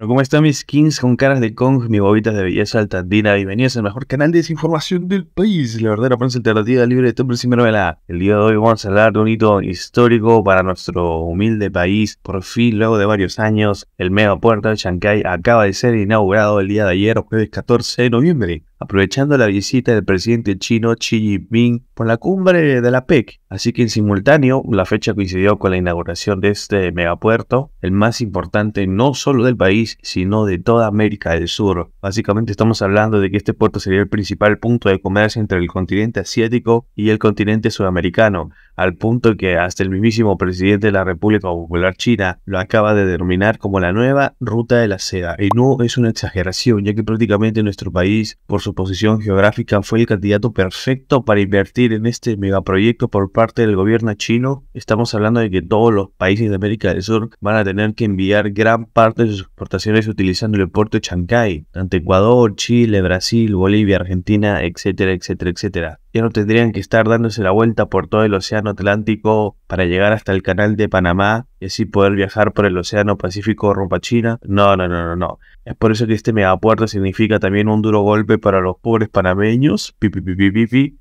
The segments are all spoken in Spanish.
¿Cómo están mis skins con caras de Kong, mis bobitas de belleza altandina? Bienvenidos al mejor canal de desinformación del país, la verdadera prensa alternativa libre de todo y de la. El día de hoy vamos a hablar de un hito histórico para nuestro humilde país. Por fin, luego de varios años, el puerta de Shanghai acaba de ser inaugurado el día de ayer, jueves 14 de noviembre aprovechando la visita del presidente chino Xi Jinping por la cumbre de la PEC. Así que en simultáneo, la fecha coincidió con la inauguración de este megapuerto, el más importante no solo del país, sino de toda América del Sur. Básicamente estamos hablando de que este puerto sería el principal punto de comercio entre el continente asiático y el continente sudamericano, al punto que hasta el mismísimo presidente de la República Popular China lo acaba de denominar como la nueva ruta de la seda. Y no es una exageración, ya que prácticamente nuestro país, por su posición geográfica, fue el candidato perfecto para invertir en este megaproyecto por parte del gobierno chino. Estamos hablando de que todos los países de América del Sur van a tener que enviar gran parte de sus exportaciones utilizando el puerto de Chancay, Ante Ecuador, Chile, Brasil, Bolivia, Argentina, etcétera, etcétera, etcétera ya no tendrían que estar dándose la vuelta por todo el Océano Atlántico para llegar hasta el canal de Panamá y así poder viajar por el Océano Pacífico rumbo China. No, no, no, no, no. Es por eso que este megapuerto significa también un duro golpe para los pobres panameños.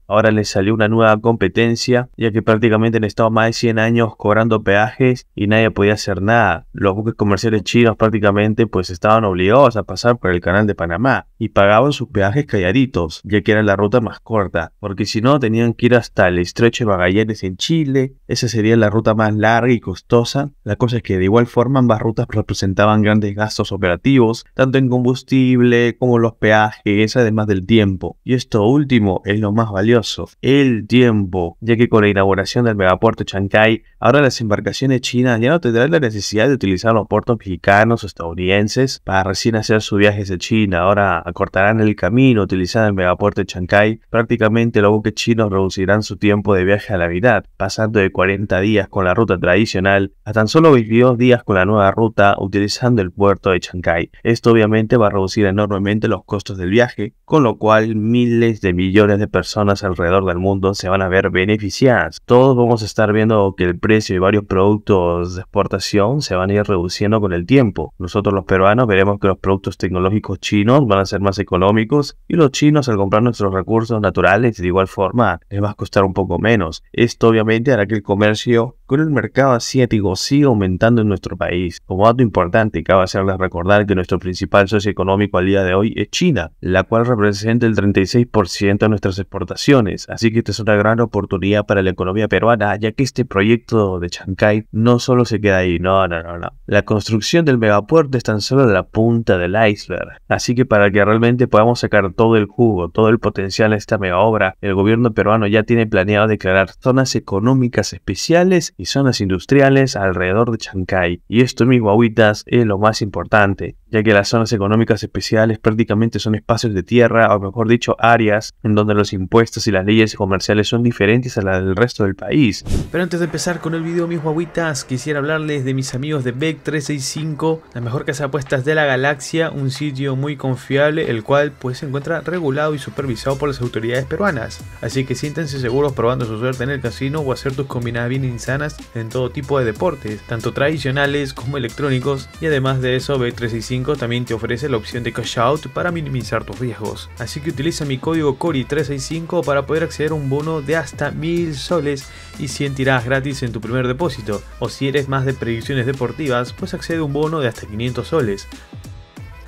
Ahora les salió una nueva competencia, ya que prácticamente han estado más de 100 años cobrando peajes y nadie podía hacer nada. Los buques comerciales chinos prácticamente pues estaban obligados a pasar por el canal de Panamá y pagaban sus peajes calladitos, ya que era la ruta más corta, porque si no tenían que ir hasta el estrecho de Magallanes en Chile. Esa sería la ruta más larga y costosa. La cosa es que de igual forma ambas rutas representaban grandes gastos operativos tanto en combustible como los peajes, además del tiempo. Y esto último es lo más valioso, el tiempo, ya que con la inauguración del megapuerto Chancay, ahora las embarcaciones chinas ya no tendrán la necesidad de utilizar los puertos mexicanos o estadounidenses para recién hacer sus viajes a China, ahora acortarán el camino utilizando el megapuerto de Chancay, prácticamente los buques chinos reducirán su tiempo de viaje a la mitad, pasando de 40 días con la ruta tradicional a tan solo 22 días con la nueva ruta utilizando el puerto de Chancay. Esto obviamente va a reducir enormemente los costos del viaje, con lo cual miles de millones de personas alrededor del mundo se van a ver beneficiadas. Todos vamos a estar viendo que el precio de varios productos de exportación se van a ir reduciendo con el tiempo. Nosotros los peruanos veremos que los productos tecnológicos chinos van a ser más económicos y los chinos al comprar nuestros recursos naturales de igual forma les va a costar un poco menos. Esto obviamente hará que el comercio con el mercado asiático siga aumentando en nuestro país. Como dato importante, cabe hacerles recordar que nuestro principal socio económico al día de hoy es China, la cual representa el 36% de nuestras exportaciones, así que esta es una gran oportunidad para la economía peruana, ya que este proyecto de Chancay no solo se queda ahí, no, no, no, no. La construcción del megapuerto es tan solo la punta del iceberg, así que para que realmente podamos sacar todo el jugo, todo el potencial de esta mega obra, el gobierno peruano ya tiene planeado declarar zonas económicas especiales y zonas industriales alrededor de Chancay, y esto mis guagüitas es lo más importante ya que las zonas económicas especiales prácticamente son espacios de tierra, o mejor dicho, áreas en donde los impuestos y las leyes comerciales son diferentes a las del resto del país. Pero antes de empezar con el video, mis guaguitas, quisiera hablarles de mis amigos de BEC 365, la mejor casa de apuestas de la galaxia, un sitio muy confiable, el cual pues se encuentra regulado y supervisado por las autoridades peruanas. Así que siéntense seguros probando su suerte en el casino o hacer tus combinadas bien insanas en todo tipo de deportes, tanto tradicionales como electrónicos, y además de eso, BEC 365 también te ofrece la opción de cash out para minimizar tus riesgos, así que utiliza mi código CORI365 para poder acceder a un bono de hasta 1000 soles y 100 tiradas gratis en tu primer depósito, o si eres más de predicciones deportivas, pues accede a un bono de hasta 500 soles.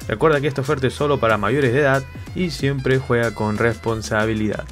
Recuerda que esta oferta es solo para mayores de edad y siempre juega con responsabilidad.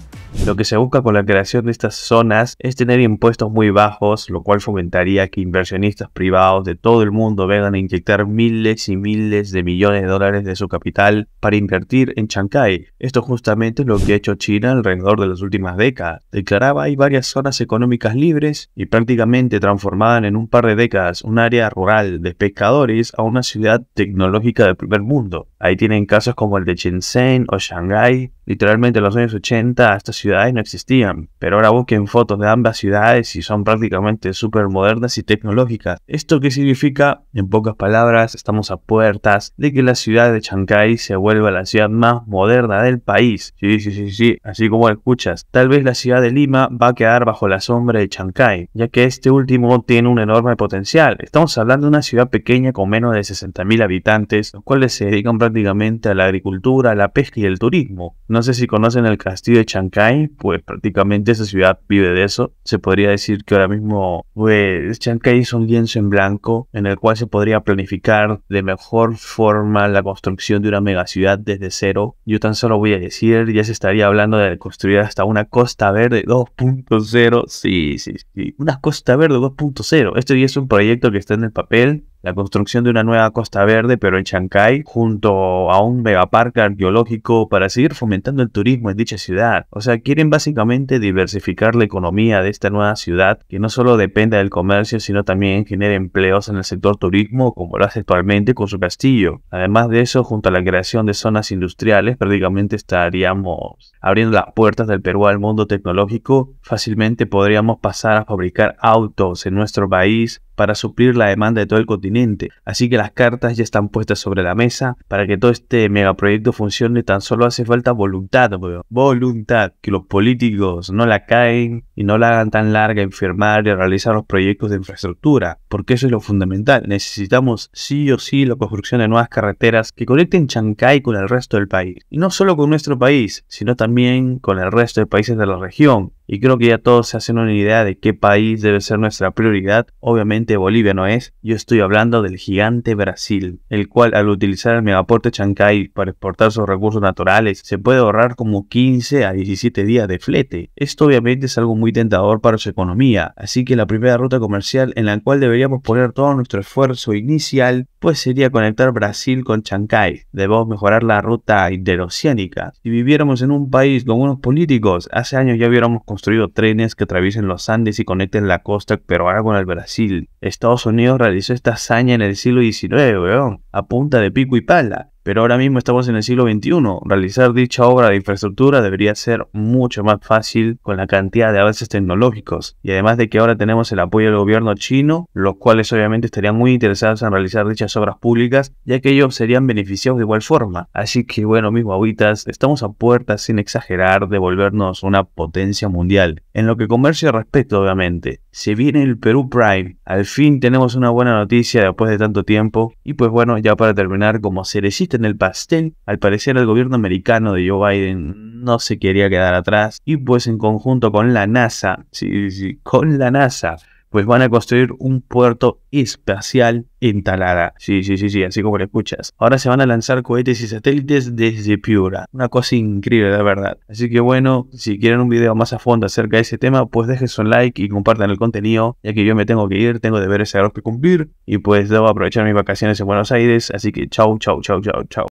Lo que se busca con la creación de estas zonas es tener impuestos muy bajos, lo cual fomentaría que inversionistas privados de todo el mundo vengan a inyectar miles y miles de millones de dólares de su capital para invertir en Shanghái. Esto justamente es lo que ha hecho China alrededor de las últimas décadas. Declaraba hay varias zonas económicas libres y prácticamente transformaban en un par de décadas un área rural de pescadores a una ciudad tecnológica del primer mundo. Ahí tienen casos como el de Shenzhen o Shanghái, Literalmente en los años 80 estas ciudades no existían, pero ahora busquen fotos de ambas ciudades y son prácticamente súper modernas y tecnológicas. ¿Esto qué significa? En pocas palabras, estamos a puertas de que la ciudad de Chancay se vuelva la ciudad más moderna del país. Sí, sí, sí, sí, así como escuchas. Tal vez la ciudad de Lima va a quedar bajo la sombra de Chancay, ya que este último tiene un enorme potencial. Estamos hablando de una ciudad pequeña con menos de 60.000 habitantes, los cuales se dedican prácticamente a la agricultura, la pesca y el turismo no sé si conocen el castillo de Chancay, pues prácticamente esa ciudad vive de eso. Se podría decir que ahora mismo, pues Chancay es un lienzo en blanco en el cual se podría planificar de mejor forma la construcción de una megaciudad desde cero. Yo tan solo voy a decir, ya se estaría hablando de construir hasta una Costa Verde 2.0. Sí, sí, sí. Una Costa Verde 2.0. Este ya es un proyecto que está en el papel la construcción de una nueva Costa Verde, pero en Chancay, junto a un megaparque arqueológico para seguir fomentando el turismo en dicha ciudad. O sea, quieren básicamente diversificar la economía de esta nueva ciudad, que no solo dependa del comercio, sino también genere empleos en el sector turismo, como lo hace actualmente con su castillo. Además de eso, junto a la creación de zonas industriales, prácticamente estaríamos abriendo las puertas del Perú al mundo tecnológico. Fácilmente podríamos pasar a fabricar autos en nuestro país para suplir la demanda de todo el continente. Así que las cartas ya están puestas sobre la mesa. Para que todo este megaproyecto funcione tan solo hace falta voluntad, Voluntad. Que los políticos no la caen y no la hagan tan larga en firmar y realizar los proyectos de infraestructura. Porque eso es lo fundamental. Necesitamos sí o sí la construcción de nuevas carreteras que conecten Chancay con el resto del país. Y no solo con nuestro país, sino también con el resto de países de la región y creo que ya todos se hacen una idea de qué país debe ser nuestra prioridad. Obviamente Bolivia no es, yo estoy hablando del gigante Brasil, el cual al utilizar el megaporte Chancay para exportar sus recursos naturales se puede ahorrar como 15 a 17 días de flete. Esto obviamente es algo muy tentador para su economía, así que la primera ruta comercial en la cual deberíamos poner todo nuestro esfuerzo inicial pues sería conectar Brasil con Chancay. Debemos mejorar la ruta interoceánica. Si viviéramos en un país con unos políticos, hace años ya hubiéramos construido trenes que atraviesen los Andes y conecten la costa peruana con el Brasil. Estados Unidos realizó esta hazaña en el siglo XIX, weón, a punta de pico y pala. Pero ahora mismo estamos en el siglo XXI. Realizar dicha obra de infraestructura debería ser mucho más fácil con la cantidad de avances tecnológicos. Y además de que ahora tenemos el apoyo del gobierno chino, los cuales obviamente estarían muy interesados en realizar dichas obras públicas, ya que ellos serían beneficiados de igual forma. Así que bueno, mis guaguitas, estamos a puertas, sin exagerar, de volvernos una potencia mundial. En lo que comercio respeto obviamente se viene el Perú Prime. Al fin tenemos una buena noticia después de tanto tiempo. Y pues bueno, ya para terminar, como cerecita en el pastel, al parecer el gobierno americano de Joe Biden no se quería quedar atrás. Y pues en conjunto con la NASA, sí, sí, con la NASA, pues van a construir un puerto espacial en Talara. Sí, sí, sí, sí, así como lo escuchas. Ahora se van a lanzar cohetes y satélites desde Piura. Una cosa increíble, la verdad. Así que bueno, si quieren un video más a fondo acerca de ese tema, pues dejen su like y compartan el contenido, ya que yo me tengo que ir, tengo deberes que cumplir y pues debo aprovechar mis vacaciones en Buenos Aires. Así que chau, chau, chau, chau, chau.